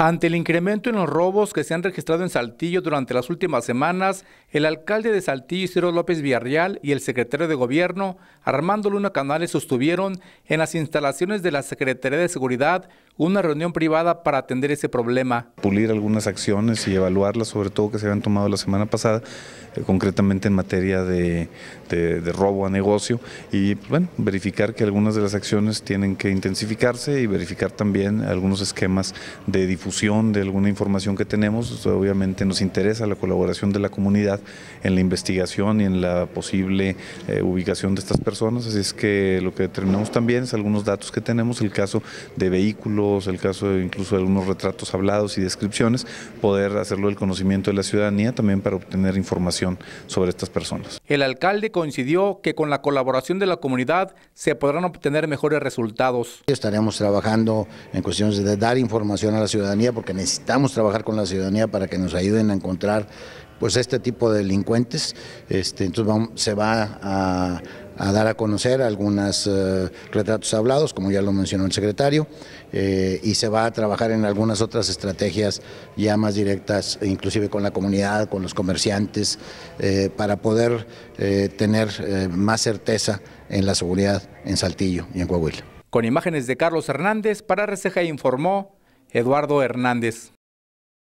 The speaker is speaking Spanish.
Ante el incremento en los robos que se han registrado en Saltillo durante las últimas semanas, el alcalde de Saltillo, Ciro López Villarreal, y el secretario de Gobierno, Armando Luna Canales, sostuvieron en las instalaciones de la Secretaría de Seguridad una reunión privada para atender ese problema. Pulir algunas acciones y evaluarlas, sobre todo que se habían tomado la semana pasada, eh, concretamente en materia de, de, robo a negocio, y bueno, verificar que algunas de las acciones tienen que intensificarse y verificar también algunos esquemas de difusión de alguna información que tenemos. Pues, obviamente nos interesa la colaboración de la comunidad en la investigación y en la posible eh, ubicación de estas personas. Así es que lo que determinamos también es algunos datos que tenemos, el caso de vehículos, el caso de incluso de algunos retratos hablados y descripciones, poder hacerlo el conocimiento de la ciudadanía también para obtener información sobre estas personas. El alcalde coincidió que con la colaboración de la comunidad se podrán obtener mejores resultados. Estaremos trabajando en cuestiones de dar información a la ciudadanía porque necesitamos trabajar con la ciudadanía para que nos ayuden a encontrar pues este tipo de delincuentes. Este, entonces se va a, dar a conocer algunos eh, retratos hablados, como ya lo mencionó el secretario, eh, y se va a trabajar en algunas otras estrategias ya más directas, inclusive con la comunidad, con los comerciantes, eh, para poder tener más certeza en la seguridad en Saltillo y en Coahuila. Con imágenes de Carlos Hernández, para RCG informó Eduardo Hernández.